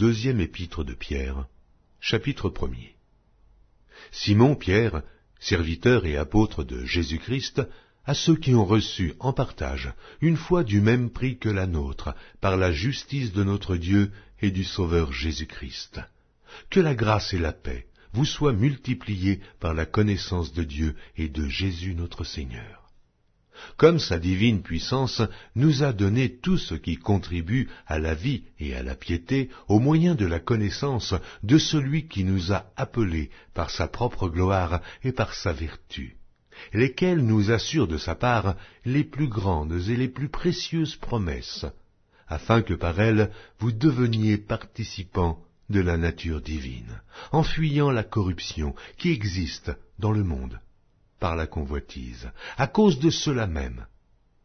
Deuxième épître de Pierre, chapitre 1 Simon Pierre, serviteur et apôtre de Jésus-Christ, à ceux qui ont reçu en partage une foi du même prix que la nôtre par la justice de notre Dieu et du Sauveur Jésus-Christ. Que la grâce et la paix vous soient multipliées par la connaissance de Dieu et de Jésus notre Seigneur comme sa divine puissance nous a donné tout ce qui contribue à la vie et à la piété au moyen de la connaissance de celui qui nous a appelés par sa propre gloire et par sa vertu, lesquels nous assurent de sa part les plus grandes et les plus précieuses promesses, afin que par elles vous deveniez participants de la nature divine, en fuyant la corruption qui existe dans le monde par la convoitise. À cause de cela même,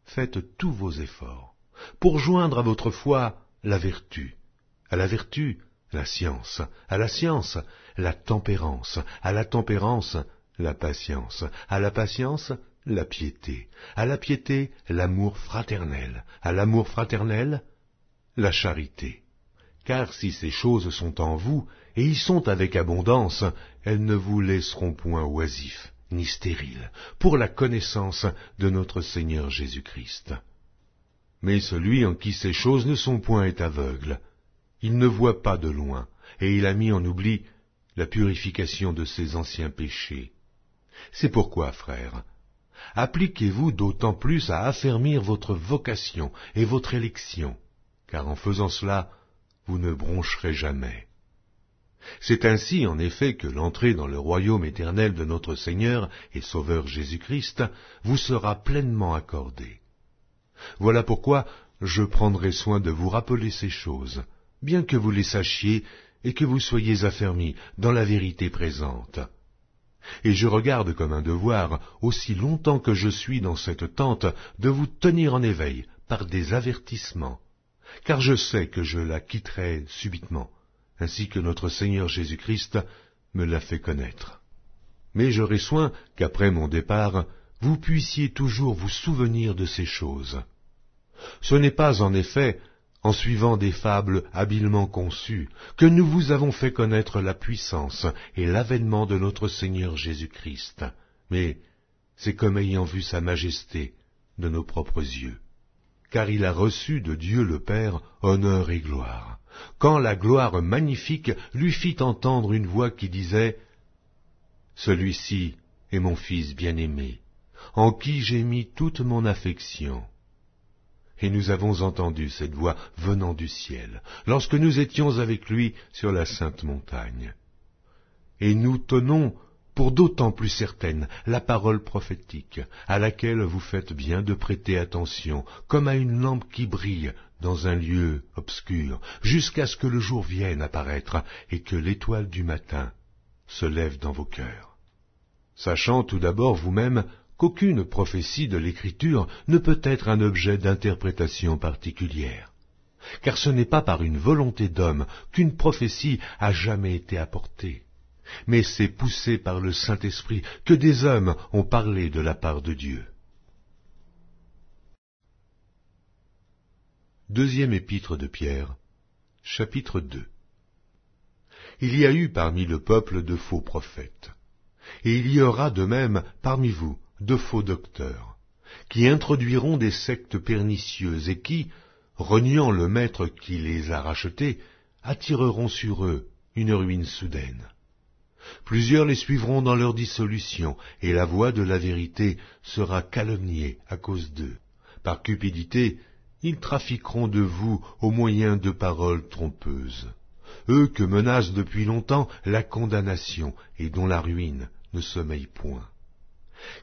faites tous vos efforts pour joindre à votre foi la vertu, à la vertu la science, à la science la tempérance, à la tempérance la patience, à la patience la piété, à la piété l'amour fraternel, à l'amour fraternel la charité. Car si ces choses sont en vous, et y sont avec abondance, elles ne vous laisseront point oisifs, ni stérile, pour la connaissance de notre Seigneur Jésus-Christ. Mais celui en qui ces choses ne sont point est aveugle, il ne voit pas de loin, et il a mis en oubli la purification de ses anciens péchés. C'est pourquoi, frères, appliquez-vous d'autant plus à affermir votre vocation et votre élection, car en faisant cela, vous ne broncherez jamais. C'est ainsi en effet que l'entrée dans le royaume éternel de notre Seigneur et Sauveur Jésus-Christ vous sera pleinement accordée. Voilà pourquoi je prendrai soin de vous rappeler ces choses, bien que vous les sachiez et que vous soyez affermis dans la vérité présente. Et je regarde comme un devoir, aussi longtemps que je suis dans cette tente, de vous tenir en éveil par des avertissements, car je sais que je la quitterai subitement ainsi que notre Seigneur Jésus-Christ me l'a fait connaître. Mais j'aurai soin qu'après mon départ, vous puissiez toujours vous souvenir de ces choses. Ce n'est pas en effet en suivant des fables habilement conçues, que nous vous avons fait connaître la puissance et l'avènement de notre Seigneur Jésus-Christ, mais c'est comme ayant vu sa majesté de nos propres yeux car il a reçu de Dieu le Père honneur et gloire, quand la gloire magnifique lui fit entendre une voix qui disait Celui-ci est mon Fils bien-aimé, en qui j'ai mis toute mon affection. Et nous avons entendu cette voix venant du ciel, lorsque nous étions avec lui sur la sainte montagne. Et nous tenons pour d'autant plus certaine la parole prophétique, à laquelle vous faites bien de prêter attention, comme à une lampe qui brille dans un lieu obscur, jusqu'à ce que le jour vienne apparaître et que l'étoile du matin se lève dans vos cœurs. Sachant tout d'abord vous-même qu'aucune prophétie de l'Écriture ne peut être un objet d'interprétation particulière, car ce n'est pas par une volonté d'homme qu'une prophétie a jamais été apportée mais c'est poussé par le Saint-Esprit que des hommes ont parlé de la part de Dieu. Deuxième épître de Pierre, chapitre 2 Il y a eu parmi le peuple de faux prophètes, et il y aura de même parmi vous de faux docteurs, qui introduiront des sectes pernicieuses et qui, reniant le Maître qui les a rachetés, attireront sur eux une ruine soudaine. Plusieurs les suivront dans leur dissolution, et la voie de la vérité sera calomniée à cause d'eux. Par cupidité, ils trafiqueront de vous au moyen de paroles trompeuses. Eux que menace depuis longtemps la condamnation et dont la ruine ne sommeille point.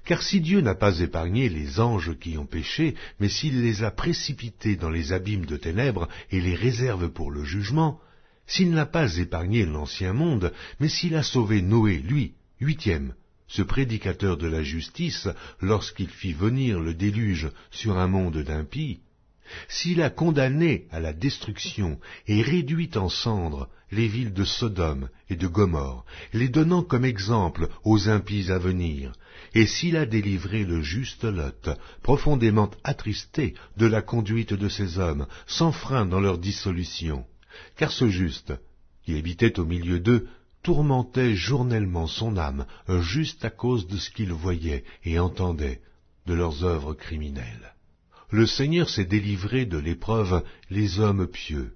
Car si Dieu n'a pas épargné les anges qui ont péché, mais s'il les a précipités dans les abîmes de ténèbres et les réserve pour le jugement, s'il n'a pas épargné l'ancien monde, mais s'il a sauvé Noé, lui, huitième, ce prédicateur de la justice, lorsqu'il fit venir le déluge sur un monde d'impies, s'il a condamné à la destruction et réduit en cendres les villes de Sodome et de Gomorre, les donnant comme exemple aux impies à venir, et s'il a délivré le juste Lot, profondément attristé de la conduite de ces hommes, sans frein dans leur dissolution, car ce juste, qui habitait au milieu d'eux, tourmentait journellement son âme juste à cause de ce qu'il voyait et entendait de leurs œuvres criminelles. Le Seigneur s'est délivré de l'épreuve les hommes pieux,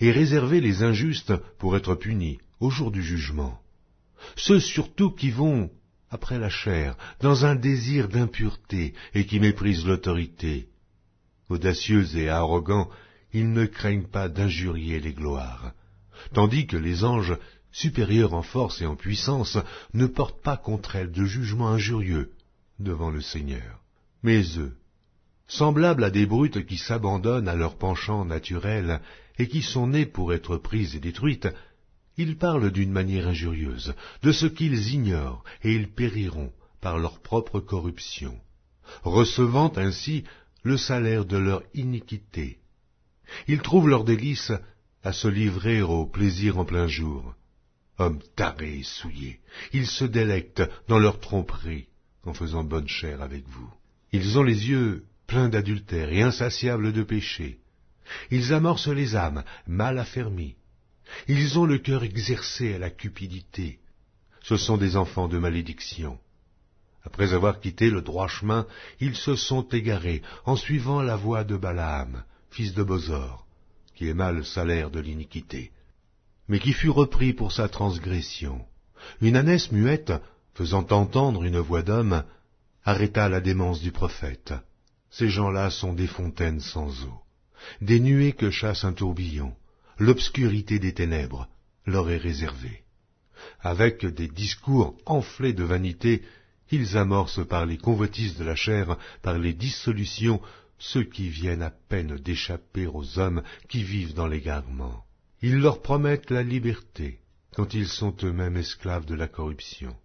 et réservé les injustes pour être punis au jour du jugement. Ceux surtout qui vont, après la chair, dans un désir d'impureté et qui méprisent l'autorité. Audacieux et arrogants, ils ne craignent pas d'injurier les gloires, tandis que les anges, supérieurs en force et en puissance, ne portent pas contre elles de jugement injurieux devant le Seigneur. Mais eux, semblables à des brutes qui s'abandonnent à leurs penchants naturels et qui sont nés pour être prises et détruites, ils parlent d'une manière injurieuse de ce qu'ils ignorent et ils périront par leur propre corruption, recevant ainsi le salaire de leur iniquité ils trouvent leur délice à se livrer au plaisir en plein jour. Hommes tarés et souillés, ils se délectent dans leur tromperie en faisant bonne chère avec vous. Ils ont les yeux pleins d'adultère et insatiables de péché. Ils amorcent les âmes mal affermies. Ils ont le cœur exercé à la cupidité. Ce sont des enfants de malédiction. Après avoir quitté le droit chemin, ils se sont égarés en suivant la voie de Balaam, fils de Bozor, qui aima le salaire de l'iniquité, mais qui fut repris pour sa transgression. Une ânesse muette, faisant entendre une voix d'homme, arrêta la démence du prophète. Ces gens-là sont des fontaines sans eau, des nuées que chasse un tourbillon. L'obscurité des ténèbres leur est réservée. Avec des discours enflés de vanité, ils amorcent par les convoitises de la chair, par les dissolutions, ceux qui viennent à peine d'échapper aux hommes qui vivent dans l'égarement. Ils leur promettent la liberté, quand ils sont eux-mêmes esclaves de la corruption,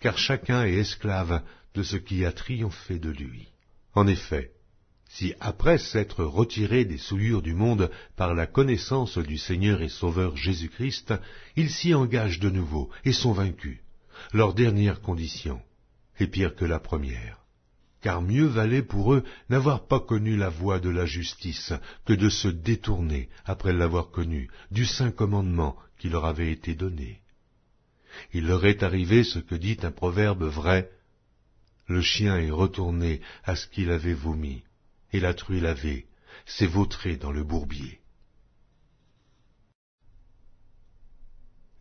car chacun est esclave de ce qui a triomphé de lui. En effet, si après s'être retirés des souillures du monde par la connaissance du Seigneur et Sauveur Jésus-Christ, ils s'y engagent de nouveau et sont vaincus, leur dernière condition est pire que la première car mieux valait pour eux n'avoir pas connu la voie de la justice que de se détourner, après l'avoir connue, du saint commandement qui leur avait été donné. Il leur est arrivé ce que dit un proverbe vrai, le chien est retourné à ce qu'il avait vomi, et la truie lavée s'est vautrée dans le bourbier.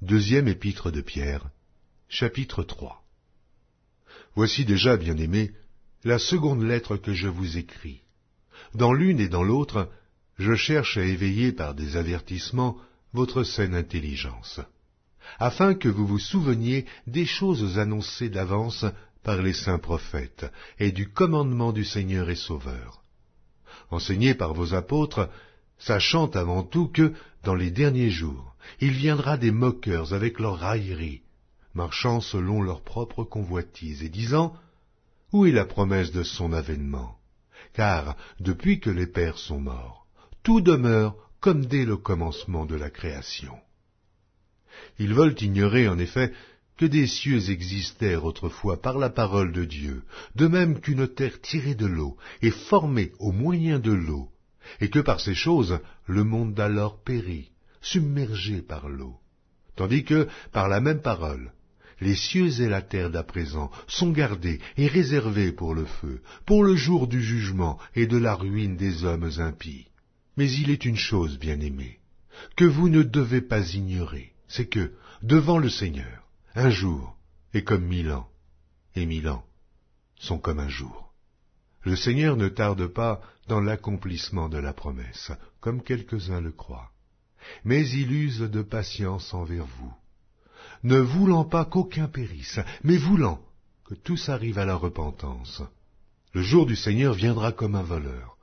Deuxième épître de Pierre, chapitre 3 Voici déjà, bien-aimés, la seconde lettre que je vous écris. Dans l'une et dans l'autre, je cherche à éveiller par des avertissements votre saine intelligence, afin que vous vous souveniez des choses annoncées d'avance par les saints prophètes et du commandement du Seigneur et Sauveur. Enseigné par vos apôtres, sachant avant tout que, dans les derniers jours, il viendra des moqueurs avec leurs railleries, marchant selon leurs propres convoitises et disant, où est la promesse de son avènement Car, depuis que les pères sont morts, tout demeure comme dès le commencement de la création. Ils veulent ignorer, en effet, que des cieux existèrent autrefois par la parole de Dieu, de même qu'une terre tirée de l'eau et formée au moyen de l'eau, et que par ces choses le monde d'alors périt, submergé par l'eau, tandis que, par la même parole, les cieux et la terre d'à présent sont gardés et réservés pour le feu, pour le jour du jugement et de la ruine des hommes impies. Mais il est une chose, bien aimée que vous ne devez pas ignorer, c'est que, devant le Seigneur, un jour est comme mille ans, et mille ans sont comme un jour. Le Seigneur ne tarde pas dans l'accomplissement de la promesse, comme quelques-uns le croient, mais il use de patience envers vous, ne voulant pas qu'aucun périsse, mais voulant que tous arrivent à la repentance. Le jour du Seigneur viendra comme un voleur.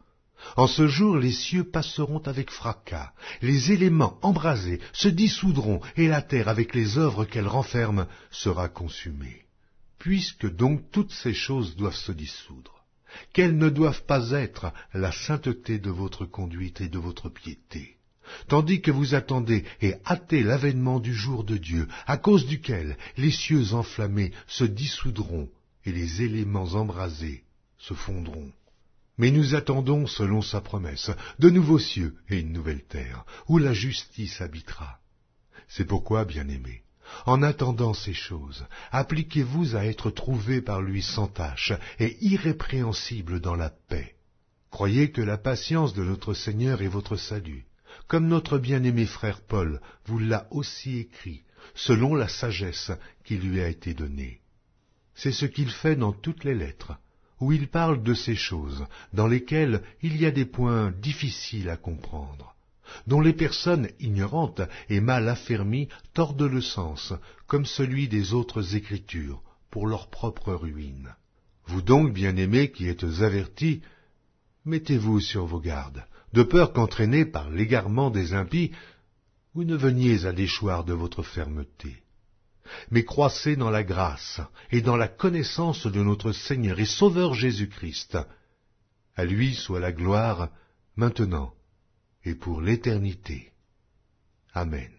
En ce jour les cieux passeront avec fracas, les éléments embrasés se dissoudront, et la terre avec les œuvres qu'elle renferme sera consumée. Puisque donc toutes ces choses doivent se dissoudre, qu'elles ne doivent pas être la sainteté de votre conduite et de votre piété tandis que vous attendez et hâtez l'avènement du jour de Dieu, à cause duquel les cieux enflammés se dissoudront et les éléments embrasés se fondront. Mais nous attendons, selon sa promesse, de nouveaux cieux et une nouvelle terre, où la justice habitera. C'est pourquoi, bien-aimés, en attendant ces choses, appliquez-vous à être trouvés par lui sans tache et irrépréhensibles dans la paix. Croyez que la patience de notre Seigneur est votre salut comme notre bien-aimé frère Paul vous l'a aussi écrit, selon la sagesse qui lui a été donnée. C'est ce qu'il fait dans toutes les lettres, où il parle de ces choses dans lesquelles il y a des points difficiles à comprendre, dont les personnes ignorantes et mal affermies tordent le sens, comme celui des autres écritures, pour leur propre ruine. Vous donc, bien-aimés qui êtes avertis, mettez-vous sur vos gardes, de peur qu'entraînés par l'égarement des impies, vous ne veniez à déchoir de votre fermeté. Mais croissez dans la grâce et dans la connaissance de notre Seigneur et Sauveur Jésus-Christ. À lui soit la gloire, maintenant et pour l'éternité. Amen.